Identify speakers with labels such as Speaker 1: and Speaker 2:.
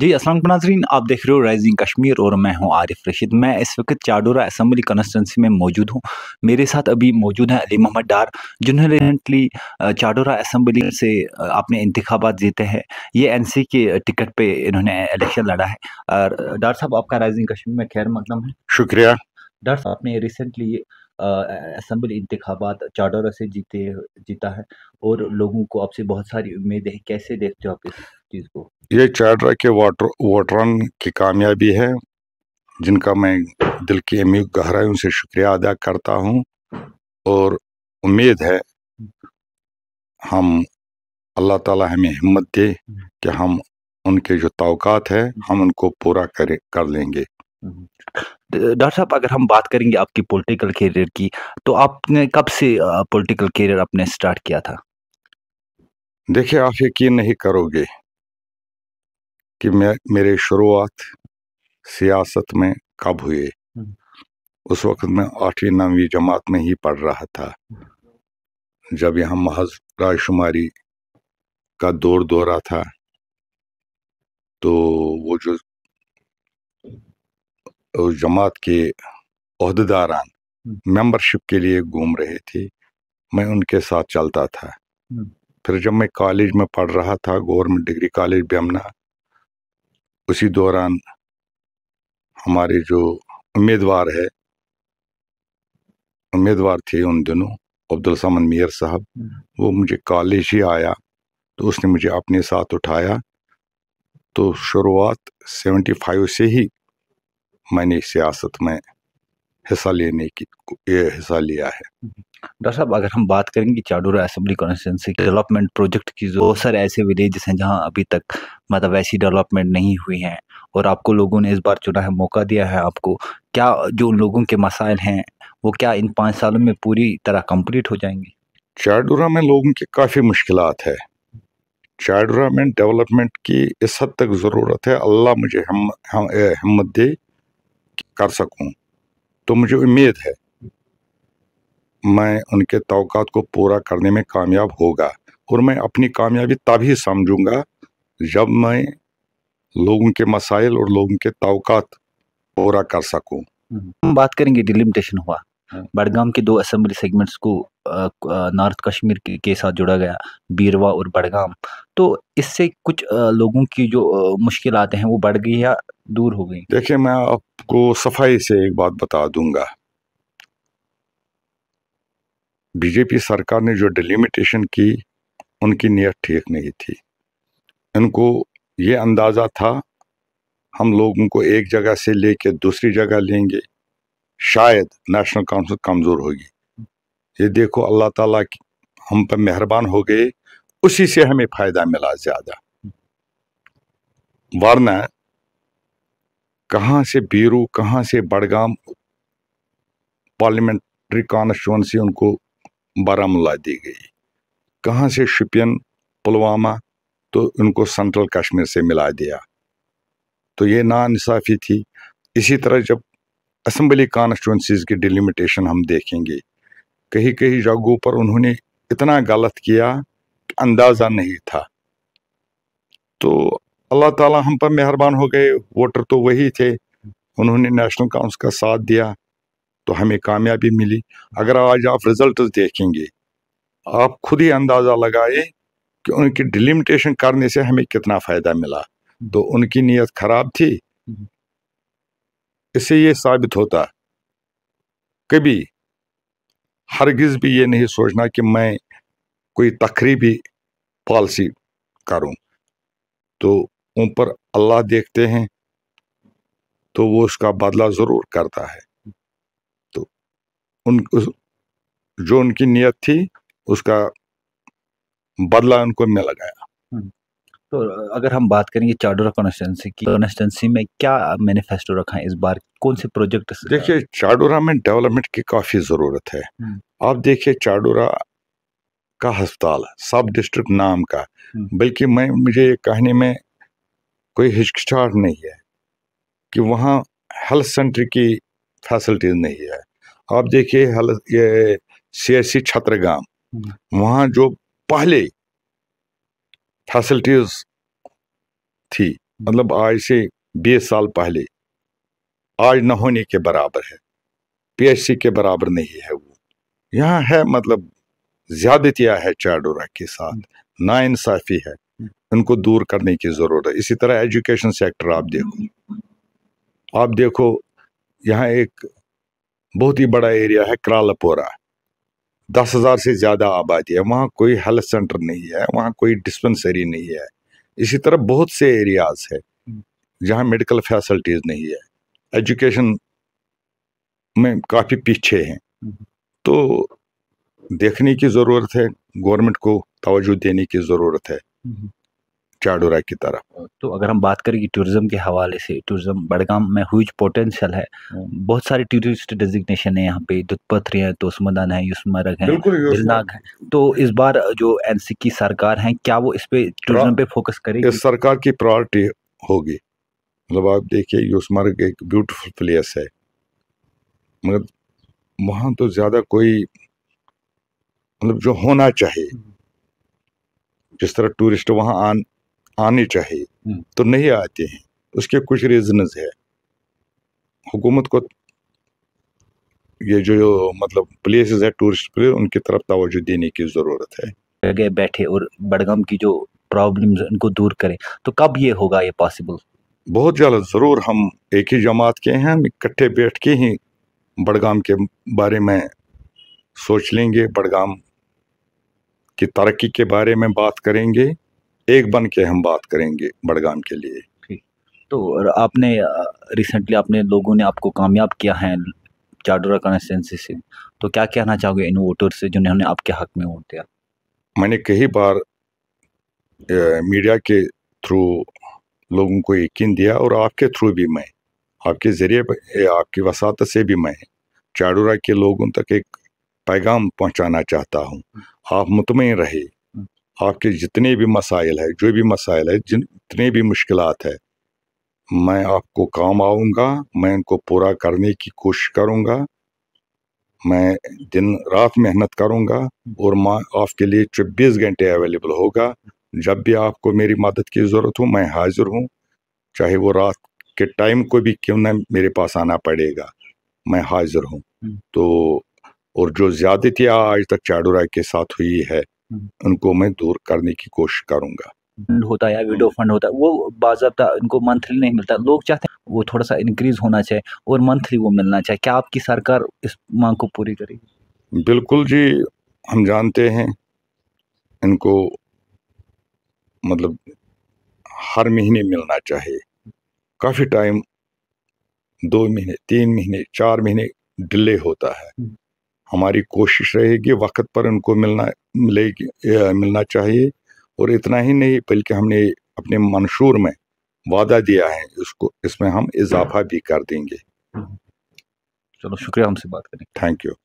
Speaker 1: जी असलम नाजरीन आप देख रहे हो राइजिंग कश्मीर और मैं हूं आरिफ रशीद मैं इस वक्त चाडोरा असम्बली कॉन्स्टिटेंसी में मौजूद हूं मेरे साथ अभी मौजूद हैं अली मोहम्मद डार जिन्होंने रिसेंटली चाडोरा असम्बली से अपने इंतबात जीते हैं ये एनसी के टिकट पे इन्होंने इलेक्शन लड़ा है और डार साहब आपका राइजिंग कश्मीर में खैर मकदम है शुक्रिया डार साहब ने रिसेंटली असम्बली इंतबात चाडोरा से जीते जीता है और हम्म। लोगों को आपसे बहुत सारी उम्मीद है कैसे देखते हो आप इस चीज़ को
Speaker 2: ये चाडरा के वाटर वोटरन की कामयाबी है जिनका मैं दिल की अमी गहराइयों से शुक्रिया अदा करता हूँ और उम्मीद है हम अल्लाह ताला हमें हिम्मत दे हम्म। कि हम उनके जो तोक़ात है हम्म। हम उनको पूरा करें कर लेंगे
Speaker 1: हम्म। डॉक्टर साहब अगर हम बात करेंगे आपकी पॉलिटिकल करियर की तो आपने कब से पॉलिटिकल करियर अपने
Speaker 2: स्टार्ट किया था देखिए आप यकीन नहीं करोगे कि मैं मेरे शुरुआत सियासत में कब हुए हम्म। उस वक्त मैं आठवीं नौवीं जमात में ही पढ़ रहा था हम्म। जब यहाँ महज रायशुमारी का दौर दौरा था तो वो जो उस जमात के अहदेदारान हम्म। मेंबरशिप के लिए घूम रहे थे मैं उनके साथ चलता था हम्म। फिर जब मैं कॉलेज में पढ़ रहा था गवर्नमेंट डिग्री कॉलेज बेमना उसी दौरान हमारे जो उम्मीदवार है उम्मीदवार थे उन दिनों अब्दुल समन मियर साहब हम्म। वो मुझे कॉलेज ही आया तो उसने मुझे अपने साथ उठाया तो शुरुआत सेवेंटी फाइव से ही मैंने सियासत में हिस्सा लेने की ये हिस्सा लिया है
Speaker 1: डॉक्टर साहब अगर हम बात करेंगे Chadoora assembly constituency development project की बहुत सारे ऐसे विलेजेस हैं जहां अभी तक मतलब ऐसी डेवलपमेंट नहीं हुई है और आपको लोगों ने इस बार चुना है मौका दिया है आपको क्या जो लोगों के मसाइल हैं वो क्या इन पाँच सालों में पूरी तरह कम्प्लीट हो जाएंगे
Speaker 2: चाडोरा में लोगों की काफ़ी मुश्किल है चाडोरा में डेवलपमेंट की इस हद तक ज़रूरत है अल्लाह मुझे हम, हम, हिम्मत दे कर सकूं तो मुझे उम्मीद है मैं उनके तोक़ात को पूरा करने में कामयाब होगा और मैं अपनी कामयाबी तभी समझूंगा जब मैं लोगों के मसाइल और लोगों के तोक़ात पूरा कर सकूं
Speaker 1: हम बात करेंगे डिलिमिटेशन हुआ हाँ। बड़गाम के दो असम्बली सेगमेंट्स को नॉर्थ कश्मीर के साथ जुड़ा गया बीरवा और बड़गाम तो इससे कुछ लोगों की
Speaker 2: जो मुश्किल आते हैं वो बढ़ गई या दूर हो गई देखिए मैं आपको सफाई से एक बात बता दूंगा बीजेपी सरकार ने जो डिलिमिटेशन की उनकी नीयत ठीक नहीं थी इनको ये अंदाज़ा था हम लोगों को एक जगह से लेके दूसरी जगह लेंगे शायद नेशनल काउंसिल कमज़ोर होगी ये देखो अल्लाह ताला हम पर मेहरबान हो गए उसी से हमें फ़ायदा मिला ज़्यादा वरना कहाँ से बीरू कहाँ से बड़गाम पार्लियामेंट्री कॉन्स्टिट्यूंसी उनको बारामूला दी गई कहाँ से शिपियन पुलवामा तो उनको सेंट्रल कश्मीर से मिला दिया तो ये नाानसाफ़ी थी इसी तरह जब असम्बली कॉन्स्टिट्यूंसीज़ की डिलिमिटेशन हम देखेंगे कहीं कहीं जगहों पर उन्होंने इतना गलत किया कि अंदाज़ा नहीं था तो अल्लाह ताला हम पर मेहरबान हो गए वोटर तो वही थे उन्होंने नेशनल काउंसिल का साथ दिया तो हमें कामयाबी मिली अगर आज आप रिजल्ट देखेंगे आप खुद ही अंदाज़ा लगाए कि उनकी डिलिमिटेशन करने से हमें कितना फ़ायदा मिला तो उनकी नीयत ख़राब थी इससे ये साबित होता कभी हरगिज़ भी ये नहीं सोचना कि मैं कोई तकरीबी पॉलिसी करूं तो उन पर अल्लाह देखते हैं तो वो उसका बदला ज़रूर करता है तो उन उस, जो उनकी नीयत थी उसका बदला उनको मिल गया
Speaker 1: तो अगर हम बात करेंगे चार्टर ऑफ कॉन्स्टेंसी की तो कॉन्स्टेंसी में क्या मैनिफेस्टो रखा है इस बार कौन से प्रोजेक्ट देखिए
Speaker 2: चाडोरा में डेवलपमेंट की काफ़ी ज़रूरत है हम्म। आप देखिए चाडोरा का अस्पताल सब डिस्ट्रिक्ट नाम का हम्म। बल्कि मैं मुझे ये कहने में कोई हिचकिचाहट नहीं है कि वहाँ हेल्थ सेंटर की फैसिलिटीज नहीं है आप देखिए हेल्थ ये सी एस सी छत्रगाम हम्म। वहाँ जो पहले फैसिलिटीज़ थी मतलब आज से बीस साल पहले आज न होने के बराबर है पीएचसी के बराबर नहीं है वो यहाँ है मतलब ज्यादतियाँ है चाडोरा के साथ नाइंसाफ़ी है उनको दूर करने की ज़रूरत है इसी तरह एजुकेशन सेक्टर आप देखो आप देखो यहाँ एक बहुत ही बड़ा एरिया है क्रालापोरा दस हज़ार से ज़्यादा आबादी है वहाँ कोई हेल्थ सेंटर नहीं है वहाँ कोई डिस्पेंसरी नहीं है इसी तरह बहुत से एरियाज है हम्म। जहाँ मेडिकल फैसिलिटीज़ नहीं है एजुकेशन में काफ़ी पीछे हैं हम्म। तो देखने की ज़रूरत है गवर्नमेंट को तोजो देने की ज़रूरत है हम्म। चाडोरा की तरफ
Speaker 1: तो अगर हम बात करें कि टूरिज्म के हवाले से टूरिज्म बड़गाम में हुई पोटेंशियल है हाँ। बहुत सारी टूरिस्ट डेजिग्नेशन है यहाँ पे दुतपथरी है तोसमदान है युसमरग है दिलनाग है तो इस बार जो एन की सरकार है क्या वो इस पे टूरिज्म पे फोकस करेगी इस
Speaker 2: सरकार की प्रायोरिटी होगी मतलब आप देखिए युसमर्ग एक ब्यूटीफुल प्लेस है मगर वहाँ तो ज़्यादा कोई मतलब जो होना चाहिए हम्म। जिस तरह टूरिस्ट वहाँ आन आने चाहिए हम्म। तो नहीं आते हैं उसके कुछ रीजनस है हुकूमत को ये जो मतलब प्लेसेस है टूरिस्ट प्लेस उनकी तरफ तोज्जो देने की ज़रूरत
Speaker 1: है जगह बैठे और बड़गाम की जो प्रॉब्लम्स उनको दूर करें तो कब ये होगा ये
Speaker 2: पॉसिबल बहुत जल्द ज़रूर हम एक ही जमात के हैं हम इकट्ठे बैठ के ही बड़गाम के बारे में सोच लेंगे बड़गाम की तरक्की के बारे में बात करेंगे एक बन के हम बात करेंगे बड़गाम के लिए
Speaker 1: तो आपने रिसेंटली आपने लोगों ने आपको कामयाब किया है चाडोरा कॉन्स्टेंसी से तो क्या कहना चाहोगे इन वोटर से जिन्होंने आपके हक में वोट दिया
Speaker 2: मैंने कई बार मीडिया के थ्रू लोगों को यकीन दिया और आपके थ्रू भी मैं आपके ज़रिए आपकी वसात से भी मैं चाडोरा के लोगों तक एक पैगाम पहुंचाना चाहता हूं आप मुतमिन रहे आपके जितने भी मसाइल है जो भी मसाइल है जितने भी मुश्किल है मैं आपको काम आऊँगा मैं इनको पूरा करने की कोशिश करूँगा मैं दिन रात मेहनत करूँगा और माँ आपके लिए चौबीस घंटे अवेलेबल होगा जब भी आपको मेरी मदद की ज़रूरत हो मैं हाजिर हूँ चाहे वो रात के टाइम को भी क्यों ना मेरे पास आना पड़ेगा मैं हाजिर हूँ हम्म। तो और जो ज़्यादती आज तक चाडुरा के साथ हुई है हम्म। उनको मैं दूर करने की कोशिश करूंगा
Speaker 1: फंड होता है या विडो फंड होता है वो बाबा उनको मंथली नहीं मिलता लोग चाहते हैं वो थोड़ा सा इंक्रीज होना चाहिए और मंथली वो मिलना चाहिए क्या आपकी सरकार इस मांग को पूरी करेगी
Speaker 2: बिल्कुल जी हम जानते हैं इनको मतलब हर महीने मिलना चाहिए काफ़ी टाइम दो महीने तीन महीने चार महीने डिले होता है हम्म। हमारी कोशिश रहेगी वक्त पर उनको मिलना मिलेगी मिलना चाहिए और इतना ही नहीं बल्कि हमने अपने मंशूर में वादा दिया है इसको इसमें हम इजाफा भी कर देंगे
Speaker 1: चलो शुक्रिया हमसे बात करें
Speaker 2: थैंक यू